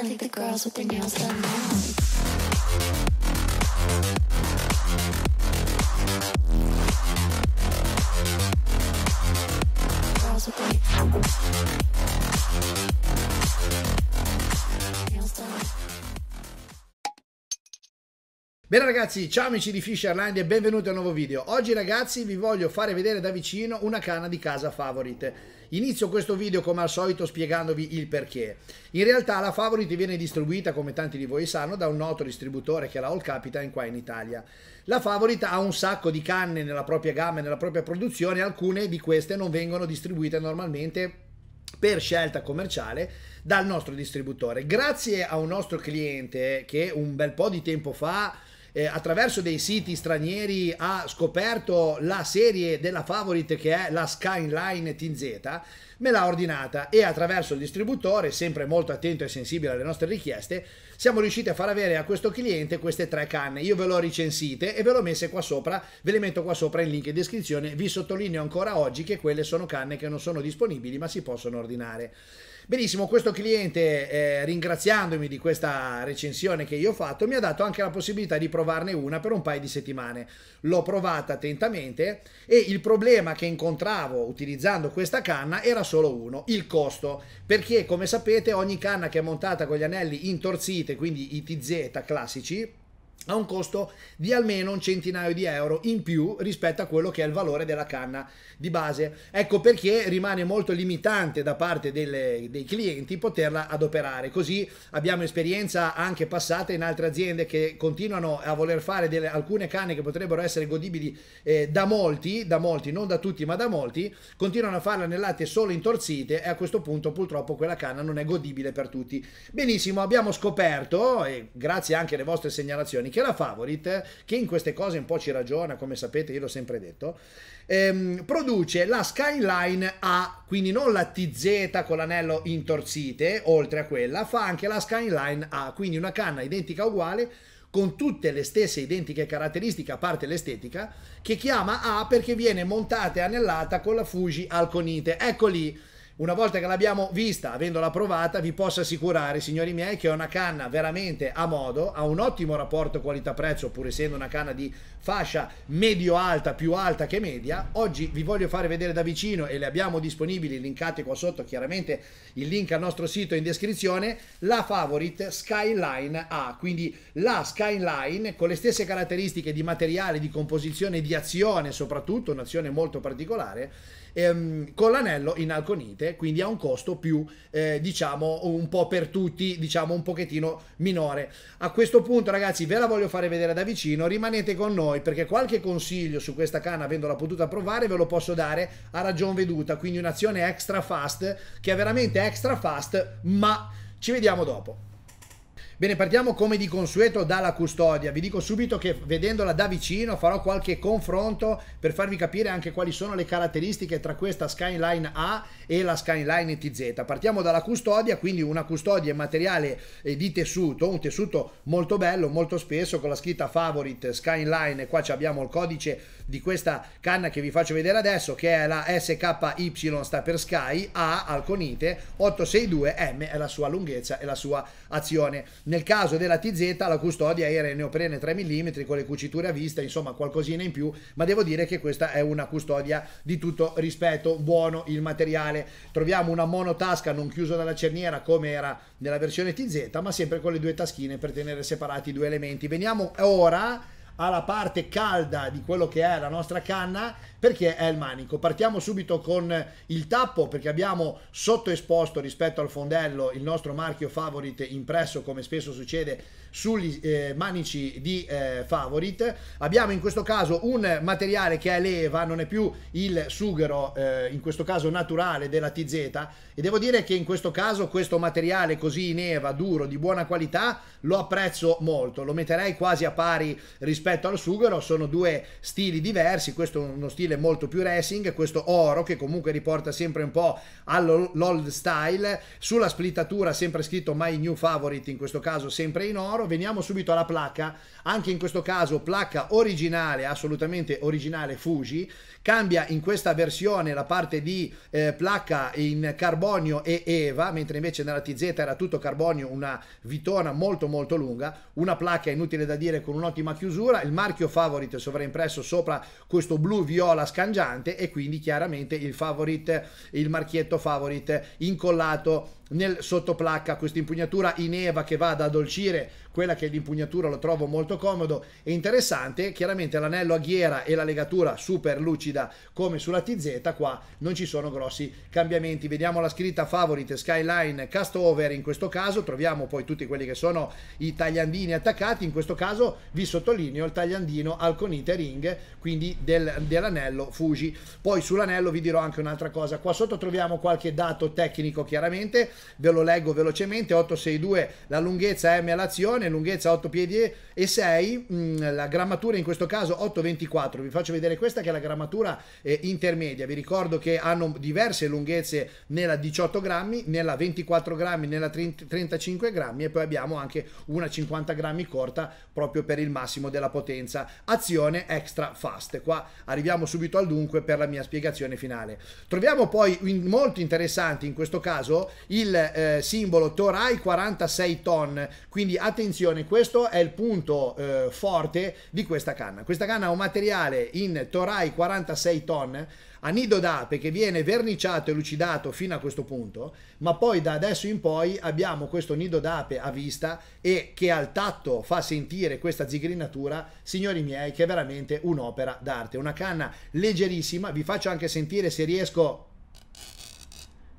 I think the girls with their nails done now. Girls with their Bene ragazzi, ciao amici di Fisherland e benvenuti a un nuovo video. Oggi ragazzi vi voglio fare vedere da vicino una canna di casa Favorite. Inizio questo video come al solito spiegandovi il perché. In realtà la Favorite viene distribuita, come tanti di voi sanno, da un noto distributore che è la All Capitan qua in Italia. La Favorite ha un sacco di canne nella propria gamma e nella propria produzione, alcune di queste non vengono distribuite normalmente per scelta commerciale dal nostro distributore. Grazie a un nostro cliente eh, che un bel po' di tempo fa eh, attraverso dei siti stranieri ha scoperto la serie della Favorite che è la Skyline Team Z, me l'ha ordinata e attraverso il distributore, sempre molto attento e sensibile alle nostre richieste, siamo riusciti a far avere a questo cliente queste tre canne. Io ve le ho recensite e ve le ho messe qua sopra, ve le metto qua sopra in link in descrizione. Vi sottolineo ancora oggi che quelle sono canne che non sono disponibili ma si possono ordinare. Benissimo, questo cliente, eh, ringraziandomi di questa recensione che io ho fatto, mi ha dato anche la possibilità di provarne una per un paio di settimane. L'ho provata attentamente e il problema che incontravo utilizzando questa canna era solo uno, il costo. Perché, come sapete, ogni canna che è montata con gli anelli intorsite, quindi i TZ classici, ha un costo di almeno un centinaio di euro in più rispetto a quello che è il valore della canna di base. Ecco perché rimane molto limitante da parte delle, dei clienti poterla adoperare. Così abbiamo esperienza anche passata in altre aziende che continuano a voler fare delle, alcune canne che potrebbero essere godibili eh, da molti, da molti, non da tutti, ma da molti, continuano a farla nel latte solo intorzite e a questo punto purtroppo quella canna non è godibile per tutti. Benissimo, abbiamo scoperto, e grazie anche alle vostre segnalazioni, che che la Favorite, che in queste cose un po' ci ragiona, come sapete io l'ho sempre detto, ehm, produce la Skyline A, quindi non la TZ con l'anello intorsite, oltre a quella, fa anche la Skyline A, quindi una canna identica uguale, con tutte le stesse identiche caratteristiche a parte l'estetica, che chiama A perché viene montata e anellata con la Fuji Alconite. Ecco lì una volta che l'abbiamo vista, avendola provata, vi posso assicurare, signori miei, che è una canna veramente a modo, ha un ottimo rapporto qualità-prezzo, pur essendo una canna di fascia medio-alta, più alta che media. Oggi vi voglio fare vedere da vicino e le abbiamo disponibili, linkate qua sotto, chiaramente il link al nostro sito è in descrizione, la Favorite Skyline A, quindi la Skyline con le stesse caratteristiche di materiale, di composizione, di azione soprattutto, un'azione molto particolare, ehm, con l'anello in alconite, quindi a un costo più, eh, diciamo, un po' per tutti, diciamo, un pochettino minore. A questo punto, ragazzi, ve la voglio fare vedere da vicino, rimanete con noi perché qualche consiglio su questa canna, avendola potuta provare, ve lo posso dare a ragion veduta, quindi un'azione extra fast, che è veramente extra fast, ma ci vediamo dopo. Bene, partiamo come di consueto dalla custodia. Vi dico subito che vedendola da vicino farò qualche confronto per farvi capire anche quali sono le caratteristiche tra questa Skyline A e la Skyline TZ. Partiamo dalla custodia, quindi una custodia in materiale eh, di tessuto, un tessuto molto bello, molto spesso con la scritta Favorite Skyline. Qua abbiamo il codice di questa canna che vi faccio vedere adesso, che è la SKY, sta per Sky, A Alconite 862M è la sua lunghezza e la sua azione. Nel caso della TZ la custodia era in neoprene 3 mm con le cuciture a vista, insomma qualcosina in più, ma devo dire che questa è una custodia di tutto rispetto, buono il materiale. Troviamo una monotasca non chiusa dalla cerniera come era nella versione TZ, ma sempre con le due taschine per tenere separati i due elementi. Veniamo ora alla parte calda di quello che è la nostra canna perché è il manico. Partiamo subito con il tappo perché abbiamo sottoesposto rispetto al fondello il nostro marchio favorite impresso come spesso succede sugli eh, manici di eh, Favorit. Abbiamo in questo caso un materiale che è leva, non è più il sughero, eh, in questo caso naturale, della TZ. E devo dire che in questo caso questo materiale così in eva, duro, di buona qualità, lo apprezzo molto. Lo metterei quasi a pari rispetto al sughero. Sono due stili diversi. Questo è uno stile molto più racing, questo oro che comunque riporta sempre un po' all'old style. Sulla splittatura sempre scritto My New Favorite, in questo caso sempre in oro Oro. Veniamo subito alla placca, anche in questo caso placca originale, assolutamente originale Fuji. Cambia in questa versione la parte di eh, placca in carbonio e Eva, mentre invece nella TZ era tutto carbonio, una vitona molto molto lunga, una placca inutile da dire con un'ottima chiusura, il marchio Favorite sovraimpresso sopra questo blu viola scangiante e quindi chiaramente il Favorite, il marchietto Favorite incollato nel sottoplacca questa impugnatura in eva che va ad addolcire quella che è l'impugnatura lo trovo molto comodo e interessante chiaramente l'anello a ghiera e la legatura super lucida come sulla TZ qua non ci sono grossi cambiamenti vediamo la scritta favorite skyline cast over in questo caso troviamo poi tutti quelli che sono i tagliandini attaccati in questo caso vi sottolineo il tagliandino al conite ring quindi del, dell'anello Fuji poi sull'anello vi dirò anche un'altra cosa qua sotto troviamo qualche dato tecnico chiaramente ve lo leggo velocemente, 862 la lunghezza M all'azione, lunghezza 8 piedi e 6, mm, la grammatura in questo caso 824, vi faccio vedere questa che è la grammatura eh, intermedia, vi ricordo che hanno diverse lunghezze nella 18 grammi, nella 24 grammi, nella 30, 35 grammi e poi abbiamo anche una 50 grammi corta proprio per il massimo della potenza, azione extra fast, qua arriviamo subito al dunque per la mia spiegazione finale. Troviamo poi in, molto interessanti in questo caso il il eh, simbolo Torai 46 ton, quindi attenzione, questo è il punto eh, forte di questa canna. Questa canna ha un materiale in Torai 46 ton, anido d'ape che viene verniciato e lucidato fino a questo punto, ma poi da adesso in poi abbiamo questo nido d'ape a vista e che al tatto fa sentire questa zigrinatura, signori miei, che è veramente un'opera d'arte, una canna leggerissima, vi faccio anche sentire se riesco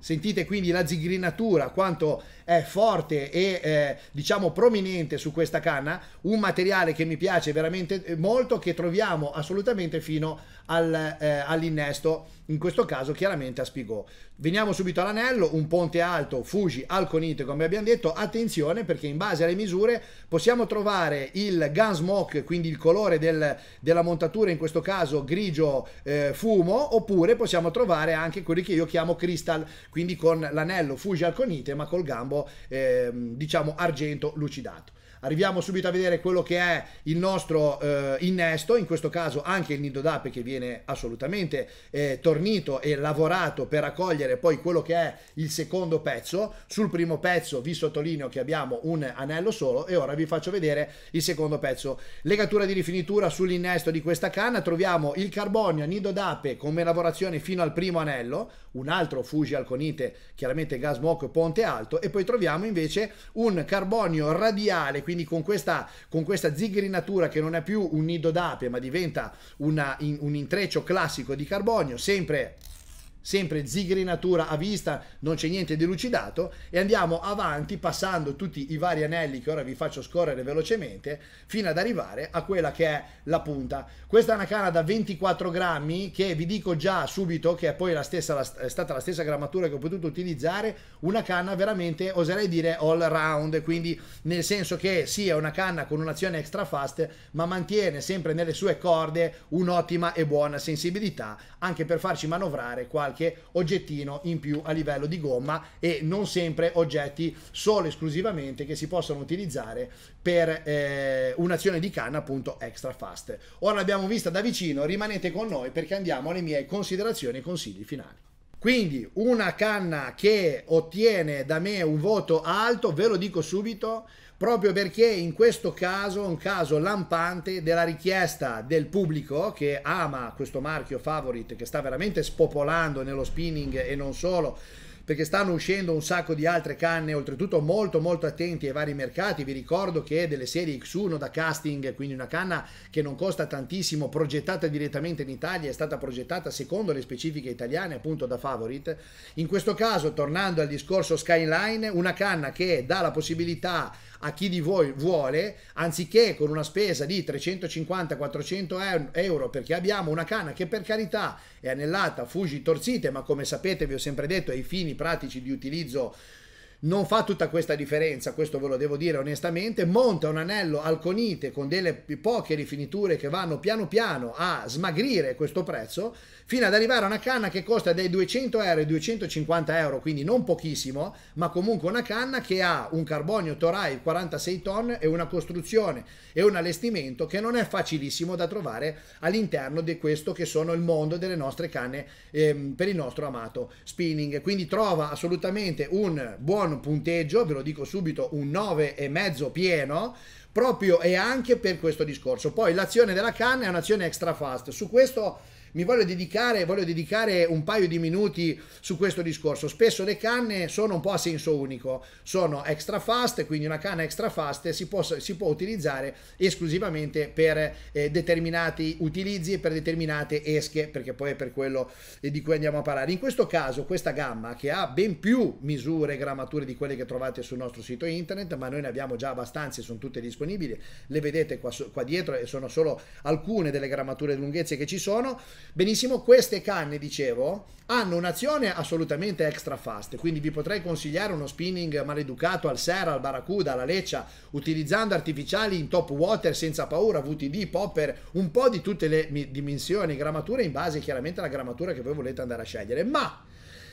Sentite quindi la zigrinatura, quanto è forte e eh, diciamo prominente su questa canna, un materiale che mi piace veramente eh, molto che troviamo assolutamente fino al, eh, all'innesto in questo caso chiaramente a Spigot. Veniamo subito all'anello, un ponte alto, Fuji, Alconite come abbiamo detto, attenzione perché in base alle misure possiamo trovare il gunsmoke, quindi il colore del, della montatura, in questo caso grigio eh, fumo, oppure possiamo trovare anche quelli che io chiamo crystal, quindi con l'anello Fuji Alconite ma col gambo Ehm, diciamo argento lucidato. Arriviamo subito a vedere quello che è il nostro eh, innesto, in questo caso anche il nido d'ape che viene assolutamente eh, tornito e lavorato per accogliere poi quello che è il secondo pezzo. Sul primo pezzo vi sottolineo che abbiamo un anello solo e ora vi faccio vedere il secondo pezzo. Legatura di rifinitura sull'innesto di questa canna, troviamo il carbonio nido d'ape come lavorazione fino al primo anello, un altro Fuji Alconite, chiaramente gas Gasmoc Ponte Alto e poi troviamo invece un carbonio radiale quindi con questa, con questa ziggrinatura che non è più un nido d'ape ma diventa una, in, un intreccio classico di carbonio, sempre sempre zigrinatura a vista, non c'è niente di lucidato e andiamo avanti passando tutti i vari anelli che ora vi faccio scorrere velocemente fino ad arrivare a quella che è la punta. Questa è una canna da 24 grammi che vi dico già subito che è poi la stessa, la, è stata la stessa grammatura che ho potuto utilizzare, una canna veramente oserei dire all round, quindi nel senso che sì è una canna con un'azione extra fast ma mantiene sempre nelle sue corde un'ottima e buona sensibilità anche per farci manovrare qua qualche oggettino in più a livello di gomma e non sempre oggetti solo esclusivamente che si possono utilizzare per eh, un'azione di canna appunto extra fast. Ora l'abbiamo vista da vicino, rimanete con noi perché andiamo alle mie considerazioni e consigli finali. Quindi una canna che ottiene da me un voto alto, ve lo dico subito, proprio perché in questo caso è un caso lampante della richiesta del pubblico che ama questo marchio Favorite, che sta veramente spopolando nello spinning e non solo, perché stanno uscendo un sacco di altre canne, oltretutto molto molto attenti ai vari mercati, vi ricordo che è delle serie X1 da casting, quindi una canna che non costa tantissimo, progettata direttamente in Italia, è stata progettata secondo le specifiche italiane appunto da Favorite, in questo caso tornando al discorso Skyline, una canna che dà la possibilità a chi di voi vuole, anziché con una spesa di 350-400 euro, perché abbiamo una canna che per carità è anellata, fugi, torzite, ma come sapete vi ho sempre detto ai fini pratici di utilizzo non fa tutta questa differenza, questo ve lo devo dire onestamente, monta un anello al Conite con delle poche rifiniture che vanno piano piano a smagrire questo prezzo, fino ad arrivare a una canna che costa dai 200 euro ai 250 euro, quindi non pochissimo, ma comunque una canna che ha un carbonio Torai 46 tonne e una costruzione e un allestimento che non è facilissimo da trovare all'interno di questo che sono il mondo delle nostre canne ehm, per il nostro amato spinning. Quindi trova assolutamente un buon buon punteggio, ve lo dico subito, un 9 e mezzo pieno, proprio e anche per questo discorso. Poi l'azione della canna è un'azione extra fast, su questo mi voglio dedicare, voglio dedicare un paio di minuti su questo discorso. Spesso le canne sono un po' a senso unico, sono extra fast, quindi una canna extra fast si può, si può utilizzare esclusivamente per eh, determinati utilizzi e per determinate esche, perché poi è per quello eh, di cui andiamo a parlare. In questo caso questa gamma che ha ben più misure e grammature di quelle che trovate sul nostro sito internet, ma noi ne abbiamo già abbastanza, sono tutte disponibili, le vedete qua, qua dietro e sono solo alcune delle grammature e lunghezze che ci sono, Benissimo, queste canne, dicevo, hanno un'azione assolutamente extra fast, quindi vi potrei consigliare uno spinning maleducato al Serra, al Barracuda, alla Leccia, utilizzando artificiali in top water senza paura, VTD, popper, un po' di tutte le dimensioni, grammature in base chiaramente alla grammatura che voi volete andare a scegliere, ma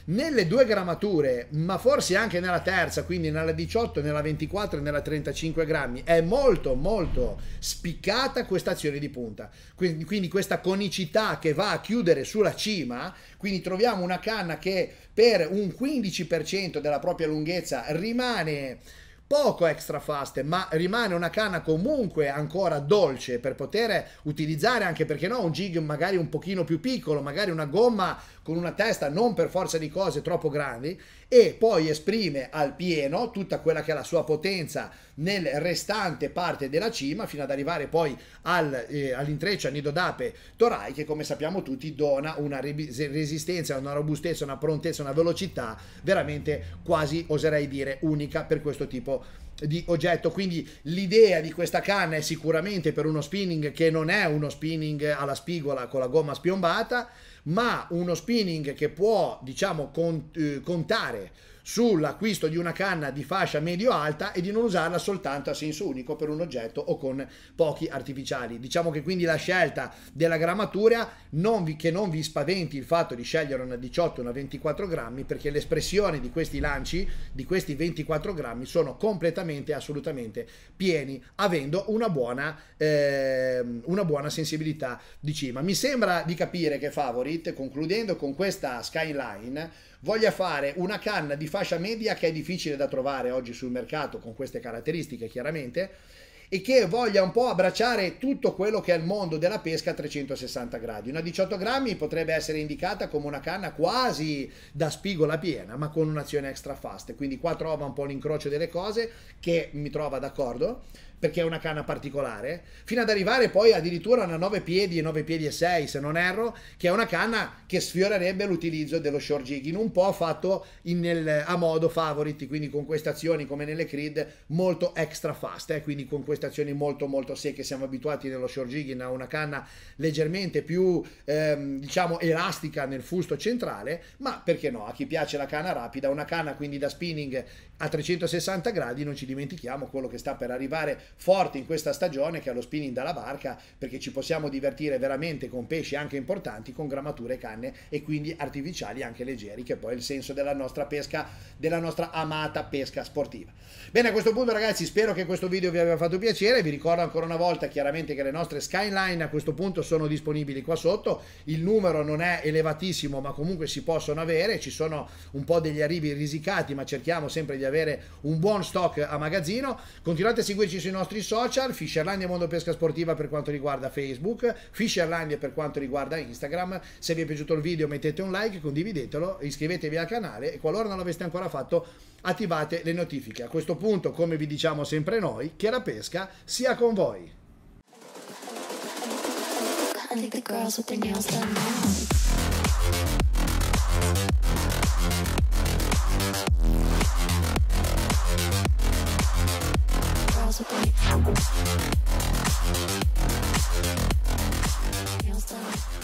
nelle due grammature, ma forse anche nella terza, quindi nella 18, nella 24 e nella 35 grammi, è molto molto spiccata questa azione di punta. Quindi questa conicità che va a chiudere sulla cima, quindi troviamo una canna che per un 15% della propria lunghezza rimane poco extra fast, ma rimane una canna comunque ancora dolce per poter utilizzare anche perché no un jig magari un pochino più piccolo, magari una gomma con una testa non per forza di cose troppo grandi e poi esprime al pieno tutta quella che è la sua potenza nel restante parte della cima fino ad arrivare poi al, eh, all'intreccio a nido d'ape torai che come sappiamo tutti dona una resistenza, una robustezza, una prontezza, una velocità veramente quasi oserei dire unica per questo tipo di di oggetto quindi l'idea di questa canna è sicuramente per uno spinning che non è uno spinning alla spigola con la gomma spiombata ma uno spinning che può diciamo con, eh, contare sull'acquisto di una canna di fascia medio-alta e di non usarla soltanto a senso unico per un oggetto o con pochi artificiali. Diciamo che quindi la scelta della grammatura non vi, che non vi spaventi il fatto di scegliere una 18 una 24 grammi perché l'espressione di questi lanci, di questi 24 grammi, sono completamente e assolutamente pieni avendo una buona, eh, una buona sensibilità di cima. Mi sembra di capire che Favorite, concludendo con questa skyline, voglia fare una canna di fascia media che è difficile da trovare oggi sul mercato con queste caratteristiche chiaramente e che voglia un po' abbracciare tutto quello che è il mondo della pesca a 360 gradi. Una 18 grammi potrebbe essere indicata come una canna quasi da spigola piena, ma con un'azione extra fast. Quindi qua trova un po' l'incrocio delle cose che mi trova d'accordo perché è una canna particolare, fino ad arrivare poi addirittura a 9 piedi, 9 piedi e 6 se non erro, che è una canna che sfiorerebbe l'utilizzo dello short jigging, un po' fatto in, nel, a modo favorite, quindi con queste azioni come nelle Creed molto extra fast, eh, quindi con queste azioni molto molto secche, siamo abituati nello short jigging a una canna leggermente più ehm, diciamo elastica nel fusto centrale, ma perché no, a chi piace la canna rapida, una canna quindi da spinning a 360 gradi, non ci dimentichiamo quello che sta per arrivare forte in questa stagione che è lo spinning dalla barca perché ci possiamo divertire veramente con pesci anche importanti con grammature canne e quindi artificiali anche leggeri che poi è il senso della nostra pesca della nostra amata pesca sportiva bene a questo punto ragazzi spero che questo video vi abbia fatto piacere vi ricordo ancora una volta chiaramente che le nostre skyline a questo punto sono disponibili qua sotto il numero non è elevatissimo ma comunque si possono avere ci sono un po' degli arrivi risicati ma cerchiamo sempre di avere un buon stock a magazzino continuate a seguirci sui nostri social, Fisherlandia Mondo Pesca Sportiva per quanto riguarda Facebook, Fisherlandia per quanto riguarda Instagram. Se vi è piaciuto il video mettete un like, condividetelo, iscrivetevi al canale e qualora non l'aveste ancora fatto attivate le notifiche. A questo punto, come vi diciamo sempre noi, che la pesca sia con voi. I think the girls with their nails done now. possibly. Nails down.